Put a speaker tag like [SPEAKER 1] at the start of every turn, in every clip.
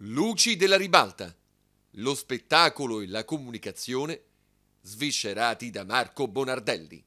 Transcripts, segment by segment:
[SPEAKER 1] Luci della ribalta. Lo spettacolo e la comunicazione sviscerati da Marco Bonardelli.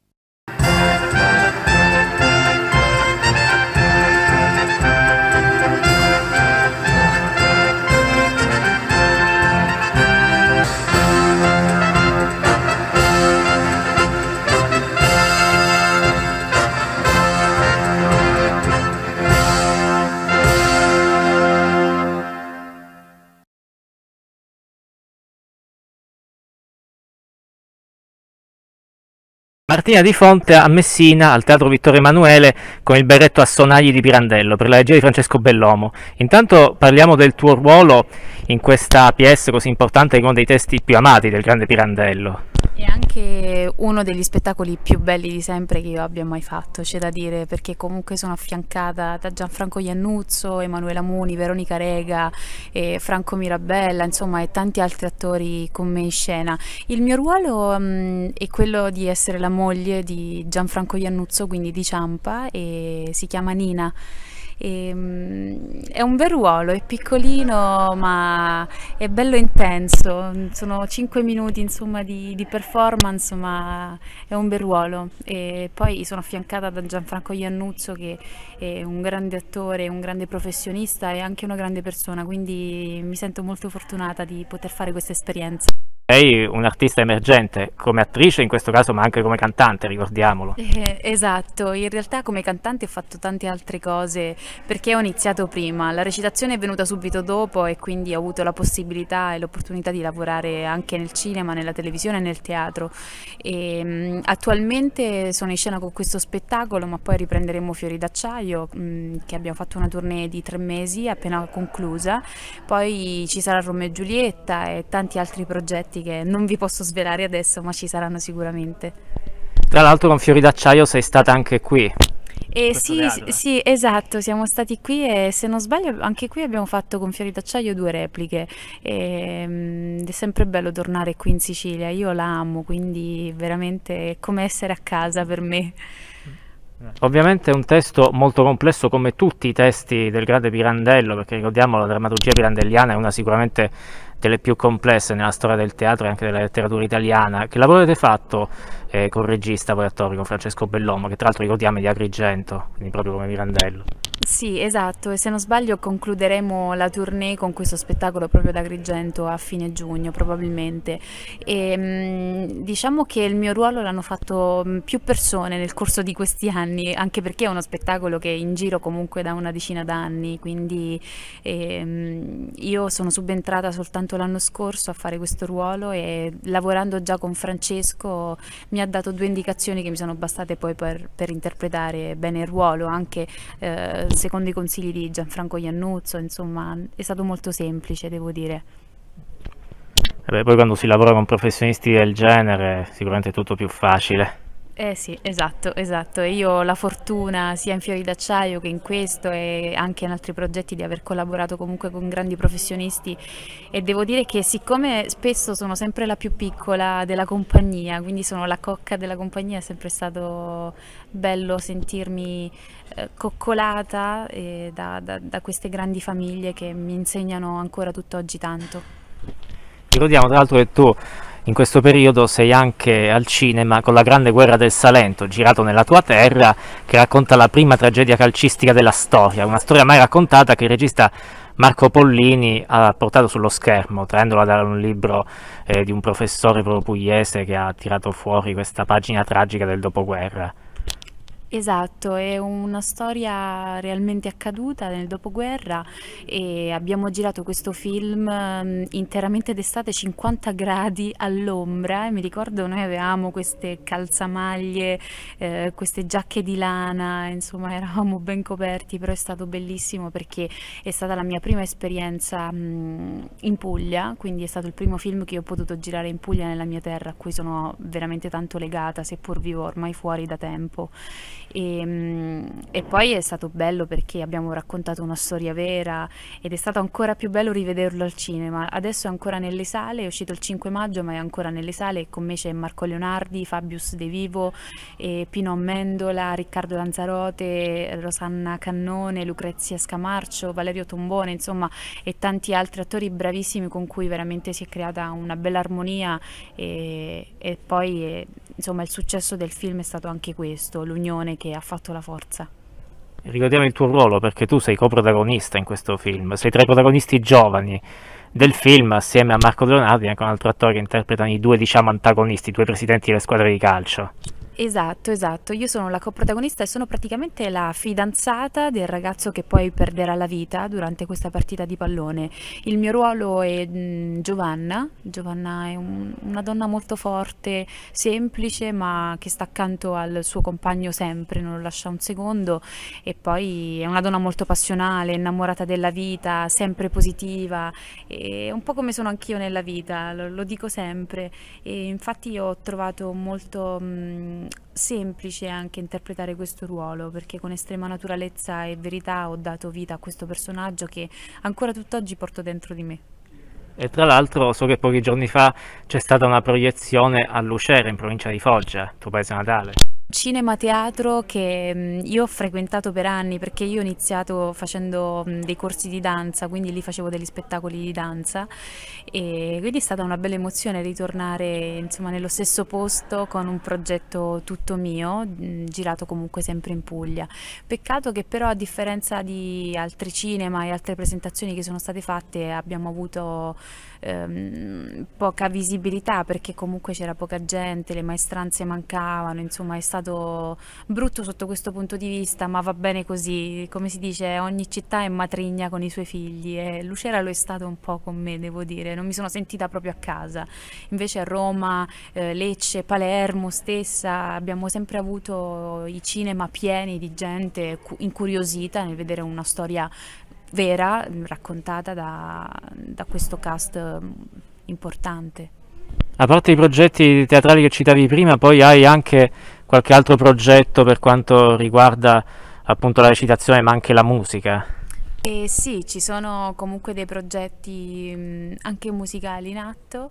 [SPEAKER 2] Martina Di Fonte a Messina al Teatro Vittorio Emanuele con il berretto a sonagli di Pirandello per la regia di Francesco Bellomo. Intanto parliamo del tuo ruolo in questa PS così importante che è uno dei testi più amati del grande Pirandello.
[SPEAKER 1] È anche uno degli spettacoli più belli di sempre che io abbia mai fatto, c'è da dire, perché comunque sono affiancata da Gianfranco Iannuzzo, Emanuela Muni, Veronica Rega, Franco Mirabella, insomma, e tanti altri attori con me in scena. Il mio ruolo mh, mm, è quello di essere la moglie di Gianfranco Iannuzzo, quindi di Ciampa, e si chiama Nina. E, ehm, è un bel ruolo, è piccolino ma è bello intenso, sono 5 minuti insomma, di, di, performance ma è un bel ruolo. E poi sono affiancata da Gianfranco Iannuzzo che è un grande attore, un grande professionista e anche una grande persona, quindi mi sento molto fortunata di poter fare questa esperienza
[SPEAKER 2] lei è un artista emergente come attrice in questo caso ma anche come cantante ricordiamolo
[SPEAKER 1] eh, esatto in realtà come cantante ho fatto tante altre cose perché ho iniziato prima la recitazione è venuta subito dopo e quindi ho avuto la possibilità e l'opportunità di lavorare anche nel cinema nella televisione e nel teatro e, ehm, mh, attualmente sono in scena con questo spettacolo ma poi riprenderemo Fiori d'acciaio mh, mm, che abbiamo fatto una tournée di tre mesi appena conclusa poi ci sarà Romeo e Giulietta e tanti altri progetti progetti che non vi posso svelare adesso, ma ci saranno sicuramente.
[SPEAKER 2] Tra l'altro con Fiori d'Acciaio sei stata anche qui.
[SPEAKER 1] Eh, sì, sì, esatto, siamo stati qui e se non sbaglio anche qui abbiamo fatto con Fiori d'Acciaio due repliche e, ehm, mh, è sempre bello tornare qui in Sicilia, io la amo, quindi veramente è come essere a casa per me.
[SPEAKER 2] Ovviamente è un testo molto complesso come tutti i testi del grande Pirandello, perché ricordiamo la drammaturgia pirandelliana è una sicuramente delle più complesse nella storia del teatro e anche della letteratura italiana. Che lavoro avete fatto eh, con il regista, poi attore, con Francesco Bellomo, che tra l'altro ricordiamo di Agrigento, quindi proprio come Mirandello?
[SPEAKER 1] Sì, esatto, e se non sbaglio concluderemo la tournée con questo spettacolo proprio da Agrigento a fine giugno probabilmente. E, ehm, diciamo che il mio ruolo l'hanno fatto mm, più persone nel corso di questi anni, anche perché è uno spettacolo che è in giro comunque da una decina d'anni, quindi e, ehm, io sono subentrata soltanto l'anno scorso a fare questo ruolo e lavorando già con Francesco mi ha dato due indicazioni che mi sono bastate poi per, per interpretare bene il ruolo, anche eh, secondo i consigli di Gianfranco Iannuzzo, insomma è stato molto semplice devo dire.
[SPEAKER 2] E eh beh, poi quando si lavora con professionisti del genere sicuramente è tutto più facile.
[SPEAKER 1] Eh sì, esatto, esatto. io ho la fortuna sia in Fiori d'Acciaio che in questo e anche in altri progetti di aver collaborato comunque con grandi professionisti e devo dire che siccome spesso sono sempre la più piccola della compagnia, quindi sono la cocca della compagnia, è sempre stato bello sentirmi eh, coccolata eh, da, da, da queste grandi famiglie che mi insegnano ancora tutt'oggi tanto.
[SPEAKER 2] Ricordiamo tra l'altro che tu in questo periodo sei anche al cinema con La Grande Guerra del Salento, girato nella tua terra, che racconta la prima tragedia calcistica della storia, una storia mai raccontata che il regista Marco Pollini ha portato sullo schermo, traendola da un libro eh, di un professore proprio pugliese che ha tirato fuori questa pagina tragica del dopoguerra.
[SPEAKER 1] Esatto, è una storia realmente accaduta nel dopoguerra e abbiamo girato questo film mm, interamente d'estate 50 gradi all'ombra e mi ricordo noi avevamo queste calzamaglie, eh, queste giacche di lana, insomma eravamo ben coperti, però è stato bellissimo perché è stata la mia prima esperienza mh, mm, in Puglia, quindi è stato il primo film che ho potuto girare in Puglia nella mia terra a cui sono veramente tanto legata, seppur vivo ormai fuori da tempo. E, ehm, e, poi è stato bello perché abbiamo raccontato una storia vera ed è stato ancora più bello rivederlo al cinema. Adesso è ancora nelle sale, è uscito il 5 maggio ma è ancora nelle sale e con me c'è Marco Leonardi, Fabius De Vivo, Pino Amendola, Riccardo Lanzarote, Rosanna Cannone, Lucrezia Scamarcio, Valerio Tombone, insomma, e tanti altri attori bravissimi con cui veramente si è creata una bella armonia e, e poi eh, insomma il successo del film è stato anche questo, l'unione che ha fatto la forza.
[SPEAKER 2] Ricordiamo il tuo ruolo perché tu sei coprotagonista in questo film, sei tra i protagonisti giovani del film assieme a Marco Leonardi e anche un altro attore che interpretano i due diciamo antagonisti, i due presidenti delle squadre di calcio.
[SPEAKER 1] Esatto, esatto. Io sono la coprotagonista e sono praticamente la fidanzata del ragazzo che poi perderà la vita durante questa partita di pallone. Il mio ruolo è mh, Giovanna. Giovanna è un, una donna molto forte, semplice, ma che sta accanto al suo compagno sempre, non lo lascia un secondo. E poi è una donna molto passionale, innamorata della vita, sempre positiva. E un po' come sono anch'io nella vita, lo, lo dico sempre. E infatti io ho trovato molto... Mh, semplice anche interpretare questo ruolo perché con estrema naturalezza e verità ho dato vita a questo personaggio che ancora tutt'oggi porto dentro di me.
[SPEAKER 2] E tra l'altro so che pochi giorni fa c'è stata una proiezione a Lucera in provincia di Foggia, tuo paese natale
[SPEAKER 1] cinema teatro che mm, io ho frequentato per anni perché io ho iniziato facendo mm, dei corsi di danza, quindi lì facevo degli spettacoli di danza e quindi è stata una bella emozione ritornare insomma, nello stesso posto con un progetto tutto mio, mm, girato comunque sempre in Puglia. Peccato che però a differenza di altri cinema e altre presentazioni che sono state fatte abbiamo avuto ehm, poca visibilità perché comunque c'era poca gente, le maestranze mancavano, insomma è stato stato brutto sotto questo punto di vista, ma va bene così, come si dice, ogni città è matrigna con i suoi figli e Lucera lo è stato un po' con me, devo dire, non mi sono sentita proprio a casa. Invece a Roma, eh, Lecce, Palermo stessa abbiamo sempre avuto i cinema pieni di gente incuriosita nel vedere una storia vera raccontata da, da questo cast mm, importante.
[SPEAKER 2] A parte i progetti teatrali che citavi prima, poi hai anche qualche altro progetto per quanto riguarda appunto la recitazione ma anche la musica?
[SPEAKER 1] Eh sì, ci sono comunque dei progetti mm, anche musicali in atto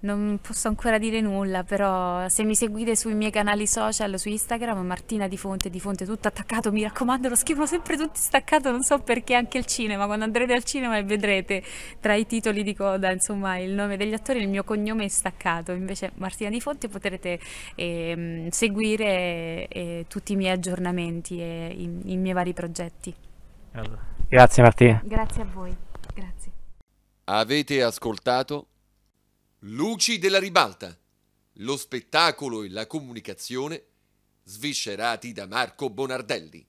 [SPEAKER 1] non posso ancora dire nulla, però se mi seguite sui miei canali social, su Instagram, Martina Di Fonte, Di Fonte tutto attaccato, mi raccomando, lo scrivo sempre tutto staccato, non so perché anche il cinema, quando andrete al cinema e vedrete tra i titoli di coda, insomma, il nome degli attori, il mio cognome è staccato, invece Martina Di Fonte potrete eh, seguire eh, tutti i miei aggiornamenti e i, i miei vari progetti.
[SPEAKER 2] Grazie Martina.
[SPEAKER 1] Grazie a voi. Grazie. Avete ascoltato Luci della ribalta, lo spettacolo e la comunicazione, sviscerati da Marco Bonardelli.